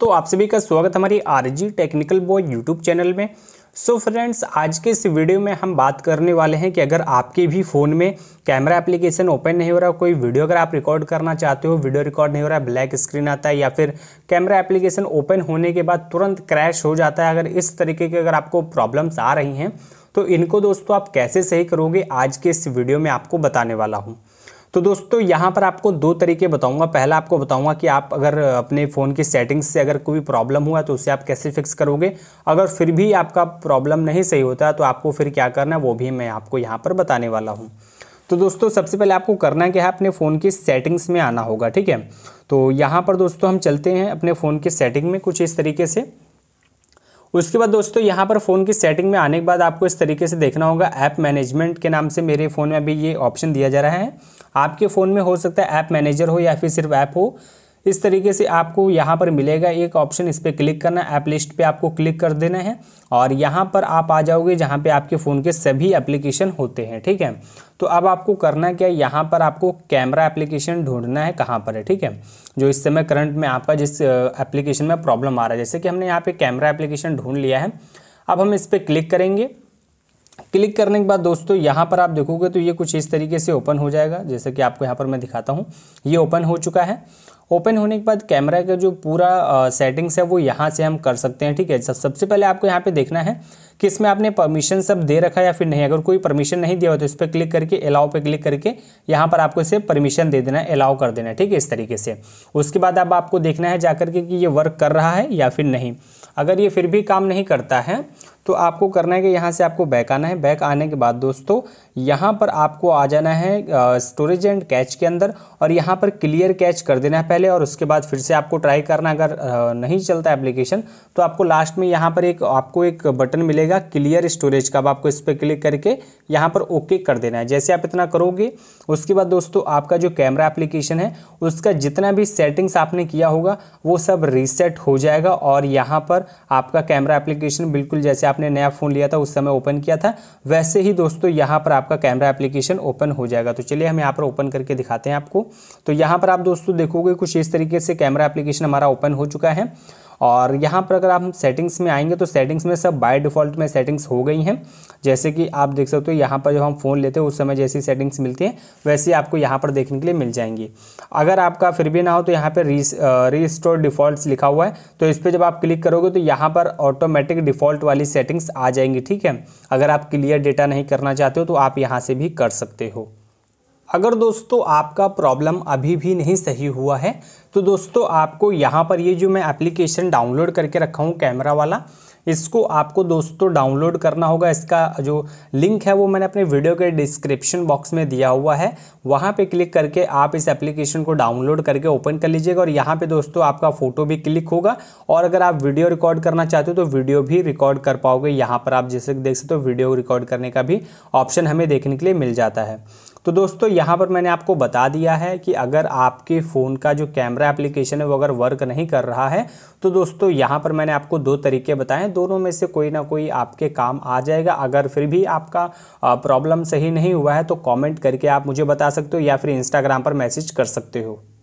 तो आप सभी का स्वागत हमारी RG technical boy YouTube channel में सो so फ्रेंड्स आज के इस वीडियो में हम बात करने वाले हैं कि अगर आपके भी फ़ोन में कैमरा एप्लीकेशन ओपन नहीं हो रहा कोई वीडियो अगर आप रिकॉर्ड करना चाहते हो वीडियो रिकॉर्ड नहीं हो रहा ब्लैक स्क्रीन आता है या फिर कैमरा एप्लीकेशन ओपन होने के बाद तुरंत क्रैश हो जाता है अगर इस तरीके की अगर आपको प्रॉब्लम्स आ रही हैं तो इनको दोस्तों आप कैसे सही करोगे आज के इस वीडियो में आपको बताने वाला हूँ तो दोस्तों यहाँ पर आपको दो तरीके बताऊँगा पहला आपको बताऊँगा कि आप अगर अपने फ़ोन की सेटिंग्स से अगर कोई प्रॉब्लम हुआ तो उसे आप कैसे फिक्स करोगे अगर फिर भी आपका प्रॉब्लम नहीं सही होता तो आपको फिर क्या करना है वो भी मैं आपको यहाँ पर बताने वाला हूँ तो दोस्तों सबसे पहले आपको करना क्या है अपने फ़ोन की सेटिंग्स में आना होगा ठीक है तो यहाँ पर दोस्तों हम चलते हैं अपने फ़ोन की सेटिंग में कुछ इस तरीके से उसके बाद दोस्तों यहाँ पर फ़ोन की सेटिंग में आने के बाद आपको इस तरीके से देखना होगा ऐप मैनेजमेंट के नाम से मेरे फ़ोन में अभी ये ऑप्शन दिया जा रहा है आपके फ़ोन में हो सकता है ऐप मैनेजर हो या फिर सिर्फ ऐप हो इस तरीके से आपको यहाँ पर मिलेगा एक ऑप्शन इस पर क्लिक करना ऐप लिस्ट पे आपको क्लिक कर देना है और यहाँ पर आप आ जाओगे जहाँ पे आपके फ़ोन के सभी एप्लीकेशन होते हैं ठीक है तो अब आपको करना क्या है यहाँ पर आपको कैमरा एप्लीकेशन ढूंढना है कहाँ पर है ठीक है जो इस समय करंट में आपका जिस एप्लीकेशन में प्रॉब्लम आ रहा है जैसे कि हमने यहाँ पर कैमरा एप्लीकेशन ढूंढ लिया है अब हम इस पर क्लिक करेंगे क्लिक करने के बाद दोस्तों यहाँ पर आप देखोगे तो ये कुछ इस तरीके से ओपन हो जाएगा जैसे कि आपको यहाँ पर मैं दिखाता हूँ ये ओपन हो चुका है ओपन होने के बाद कैमरा का जो पूरा सेटिंग्स है वो यहाँ से हम कर सकते हैं ठीक है सब सबसे पहले आपको यहाँ पे देखना है कि इसमें आपने परमिशन सब दे रखा है या फिर नहीं अगर कोई परमिशन नहीं दिया हो तो इस पर क्लिक करके अलाउ पे क्लिक करके यहाँ पर आपको इसे परमिशन दे देना है अलाउ कर देना है ठीक है इस तरीके से उसके बाद अब आपको देखना है जाकर के कि ये वर्क कर रहा है या फिर नहीं अगर ये फिर भी काम नहीं करता है तो आपको करना है कि यहाँ से आपको बैक आना है बैक आने के बाद दोस्तों यहाँ पर आपको आ जाना है स्टोरेज एंड कैच के अंदर और यहाँ पर क्लियर कैच कर देना है पहले और उसके बाद फिर से आपको ट्राई करना अगर नहीं चलता एप्लीकेशन तो आपको लास्ट में यहाँ पर एक आपको एक बटन मिलेगा क्लियर स्टोरेज का अब आपको इस पर क्लिक करके यहाँ पर ओके कर देना है जैसे आप इतना करोगे उसके बाद दोस्तों आपका जो कैमरा एप्लीकेशन है उसका जितना भी सेटिंग्स आपने किया होगा वो सब रीसेट हो जाएगा और यहाँ पर आपका कैमरा एप्लीकेशन बिल्कुल जैसे आप आपने नया फ़ोन लिया था उस समय ओपन किया था वैसे ही दोस्तों यहाँ पर आपका कैमरा एप्लीकेशन ओपन हो जाएगा तो चलिए हम यहाँ पर ओपन करके दिखाते हैं आपको तो यहाँ पर आप दोस्तों देखोगे कुछ इस तरीके से कैमरा एप्लीकेशन हमारा ओपन हो चुका है और यहाँ पर अगर आप सेटिंग्स में आएंगे तो सेटिंग्स में सब बाय डिफ़ॉल्ट में सेटिंग्स हो गई हैं जैसे कि आप देख सकते हो यहाँ पर जब हम फ़ोन लेते हैं उस समय जैसी सेटिंग्स मिलती हैं वैसी आपको यहाँ पर देखने के लिए मिल जाएंगी अगर आपका फिर भी ना हो तो यहाँ पर रीस्टोर डिफ़ॉल्ट लिखा हुआ है तो इस पर जब आप क्लिक करोगे तो यहाँ पर ऑटोमेटिक डिफ़ॉल्ट वाली सेटिंग्स आ जाएंगी ठीक है अगर आप क्लियर डेटा नहीं करना चाहते हो तो आप यहाँ से भी कर सकते हो अगर दोस्तों आपका प्रॉब्लम अभी भी नहीं सही हुआ है तो दोस्तों आपको यहाँ पर ये जो मैं एप्लीकेशन डाउनलोड करके रखा हूँ कैमरा वाला इसको आपको दोस्तों डाउनलोड करना होगा इसका जो लिंक है वो मैंने अपने वीडियो के डिस्क्रिप्शन बॉक्स में दिया हुआ है वहाँ पे क्लिक करके आप इस एप्लीकेशन को डाउनलोड करके ओपन कर लीजिएगा और यहाँ पे दोस्तों आपका फ़ोटो भी क्लिक होगा और अगर आप वीडियो रिकॉर्ड करना चाहते हो तो वीडियो भी रिकॉर्ड कर पाओगे यहाँ पर आप जैसे देख सकते हो वीडियो रिकॉर्ड करने का भी ऑप्शन हमें देखने के लिए मिल जाता है तो दोस्तों यहाँ पर मैंने आपको बता दिया है कि अगर आपके फ़ोन का जो कैमरा एप्लीकेशन है वो अगर वर्क नहीं कर रहा है तो दोस्तों यहाँ पर मैंने आपको दो तरीके बताएं दोनों में से कोई ना कोई आपके काम आ जाएगा अगर फिर भी आपका प्रॉब्लम सही नहीं हुआ है तो कॉमेंट करके आप मुझे बता सकते हो या फिर इंस्टाग्राम पर मैसेज कर सकते हो